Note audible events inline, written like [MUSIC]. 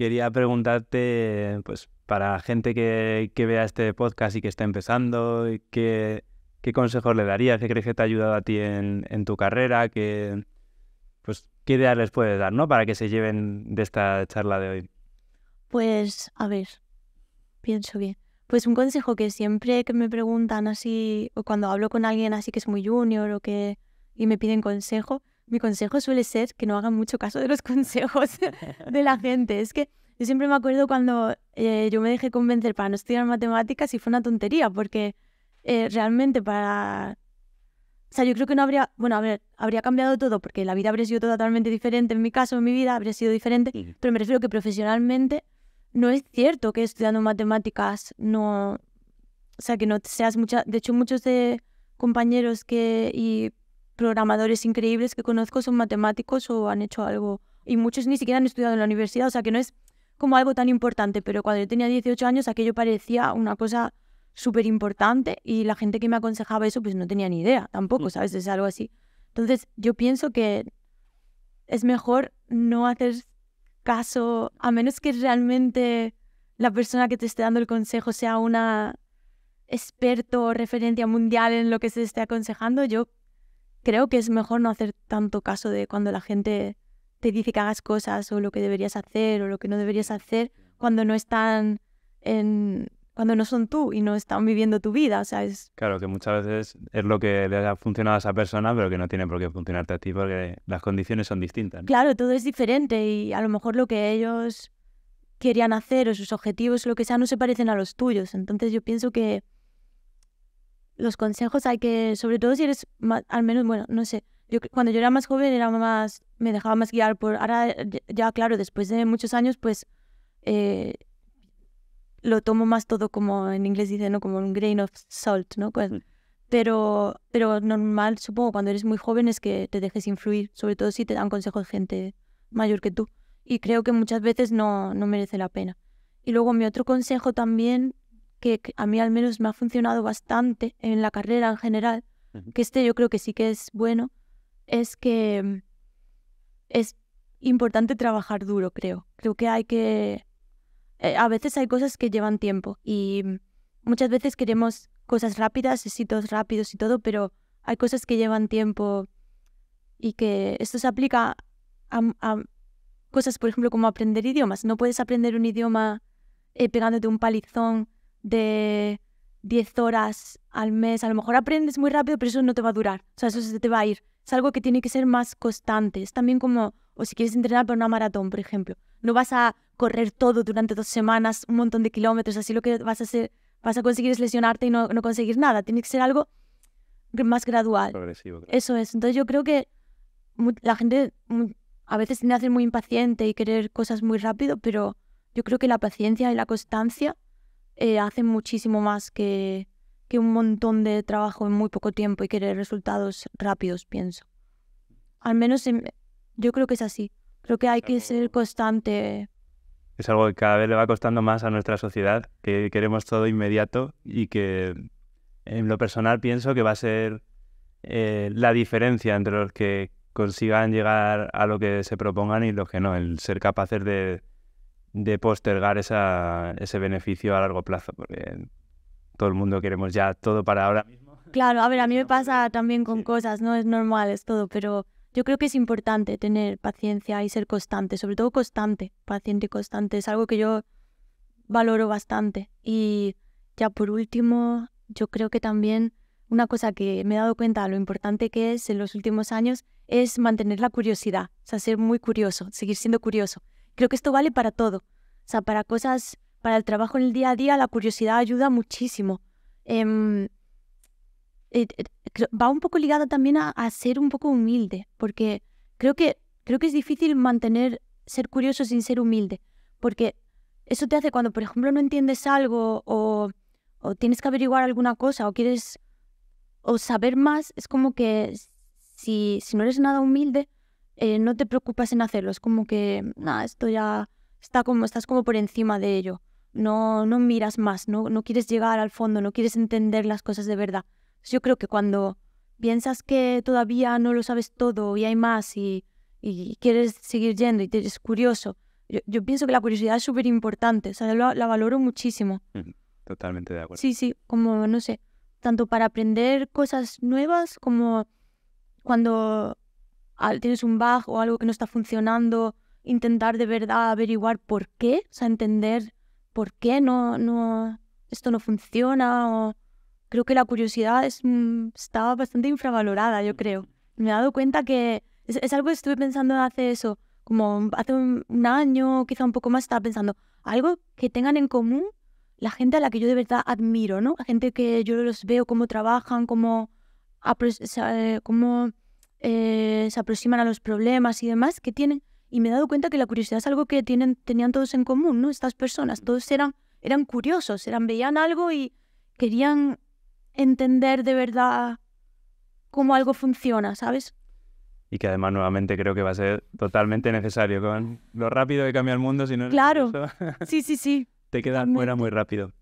quería preguntarte, pues para gente que, que, vea este podcast y que está empezando, ¿qué, qué consejos le darías? ¿Qué crees que te ha ayudado a ti en, en tu carrera? ¿Qué, pues, ¿Qué ideas les puedes dar ¿no? para que se lleven de esta charla de hoy? Pues, a ver, pienso bien. Pues un consejo que siempre que me preguntan así, o cuando hablo con alguien así que es muy junior o que y me piden consejo, mi consejo suele ser que no hagan mucho caso de los [LAUGHS] consejos de la [LAUGHS] gente. Es que yo siempre me acuerdo cuando eh, yo me dejé convencer para no estudiar matemáticas y fue una tontería, porque eh, realmente para... O sea, yo creo que no habría, bueno, a ver, habría cambiado todo, porque la vida habría sido totalmente diferente, en mi caso, en mi vida habría sido diferente, pero me refiero que profesionalmente no es cierto que estudiando matemáticas no, o sea, que no seas mucha, de hecho muchos de compañeros que y programadores increíbles que conozco son matemáticos o han hecho algo. Y muchos ni siquiera han estudiado en la universidad, o sea que no es como algo tan importante, pero cuando yo tenía 18 años aquello parecía una cosa súper importante y la gente que me aconsejaba eso pues no tenía ni idea tampoco, mm. ¿sabes? Es algo así. Entonces yo pienso que es mejor no hacer caso, a menos que realmente la persona que te esté dando el consejo sea una experto o referencia mundial en lo que se esté aconsejando, yo creo que es mejor no hacer tanto caso de cuando la gente te dice que hagas cosas o lo que deberías hacer o lo que no deberías hacer cuando no están en cuando no son tú y no están viviendo tu vida, o sea, es... Claro, que muchas veces es lo que le ha funcionado a esa persona, pero que no tiene por qué funcionarte a ti porque las condiciones son distintas. Claro, todo es diferente y a lo mejor lo que ellos querían hacer o sus objetivos, lo que sea, no se parecen a los tuyos. Entonces yo pienso que los consejos hay que, sobre todo si eres, al menos, bueno, no sé, yo, cuando yo era más joven era más, me dejaba más guiar por, ahora ya claro, después de muchos años, pues eh, lo tomo más todo como en inglés dicen, ¿no? Como un grain of salt, ¿no? Pues, mm. Pero, pero normal, supongo, cuando eres muy joven es que te dejes influir, sobre todo si te dan consejos gente mayor que tú. Y creo que muchas veces no, no merece la pena. Y luego mi otro consejo también que a mí al menos me ha funcionado bastante en la carrera en general, que este yo creo que sí que es bueno, es que mm, es importante trabajar duro, creo. Creo que hay que... Eh, a veces hay cosas que llevan tiempo y mm, muchas veces queremos cosas rápidas, éxitos rápidos y todo, pero hay cosas que llevan tiempo y que esto se aplica a, cosas, por ejemplo, como aprender idiomas. No puedes aprender un idioma eh, pegándote un palizón de 10 horas al mes, a lo mejor aprendes muy rápido, pero eso no te va a durar. O sea, eso se te va a ir. Es algo que tiene que ser más constante. Es también como, o si quieres entrenar para una maratón, por ejemplo. No vas a correr todo durante dos semanas, un montón de kilómetros, así lo que vas a hacer, vas a conseguir es lesionarte y no, no conseguir nada. Tiene que ser algo más gradual. Progresivo. Eso es. Entonces yo creo que la gente a veces tiene que ser muy impaciente y querer cosas muy rápido, pero yo creo que la paciencia y la constancia eh, hacen muchísimo más que, un montón de trabajo en muy poco tiempo y querer resultados rápidos, pienso. Al menos yo creo que es así. Creo que hay que ser constante. Es algo que cada vez le va costando más a nuestra sociedad, que queremos todo inmediato y que en lo personal pienso que va a ser eh, la diferencia entre los que consigan llegar a lo que se propongan y los que no, el ser capaces de, de postergar ese beneficio a largo plazo, porque todo el mundo queremos ya todo para ahora [LAUGHS] Claro, a ver, a mí me [LAUGHS] pasa también con cosas, no es normal, es todo, pero yo creo que es importante tener paciencia y ser constante, sobre todo constante, paciente y constante, es algo que yo valoro bastante. Y ya por último, yo creo que también una cosa que me he dado cuenta de lo importante que es en los últimos años es mantener la curiosidad, o sea, ser muy curioso, seguir siendo curioso. Creo que esto vale para todo. O sea, para cosas, para el trabajo en el día a día, la curiosidad ayuda muchísimo. Em, eh, eh, va un poco ligada también a, ser un poco humilde, porque creo que, creo que es difícil mantener ser curioso sin ser humilde, porque eso te hace cuando, por ejemplo, no entiendes algo o, o tienes que averiguar alguna cosa o quieres o saber más, es como que si, si no eres nada humilde, eh, no te preocupas en hacerlo, es como que, nada, esto ya está como, estás como por encima de ello, no, no miras más, no, quieres llegar al fondo, no quieres entender las cosas de verdad. Yo creo que cuando piensas que todavía no lo sabes todo y hay más y, y quieres seguir yendo y te eres curioso, yo, pienso que la curiosidad es súper importante, o sea, la, la valoro muchísimo. Totalmente de acuerdo. Sí, sí, como, no sé, tanto para aprender cosas nuevas como cuando tienes un bug o algo que no está funcionando, intentar de verdad averiguar por qué, o sea, entender por qué no, no, esto no funciona. Creo que la curiosidad es, mm, está bastante infravalorada, yo creo. Me he dado cuenta que es, algo que estuve pensando hace eso, como hace un, un, año, quizá un poco más, estaba pensando, algo que tengan en común la gente a la que yo de verdad admiro, ¿no? La gente que yo los veo, cómo trabajan, cómo, eh, cómo eh, se aproximan a los problemas y demás que tienen. Y me he dado cuenta que la curiosidad es algo que tienen, tenían todos en común, ¿no? Estas personas, mm. todos eran, eran curiosos, eran, veían algo y querían entender de verdad cómo algo funciona, ¿sabes? Y que además nuevamente creo que va a ser totalmente necesario con lo rápido que cambia el mundo. Si no claro, [LAUGHS] sí, sí, sí. Te quedas fuera muy rápido.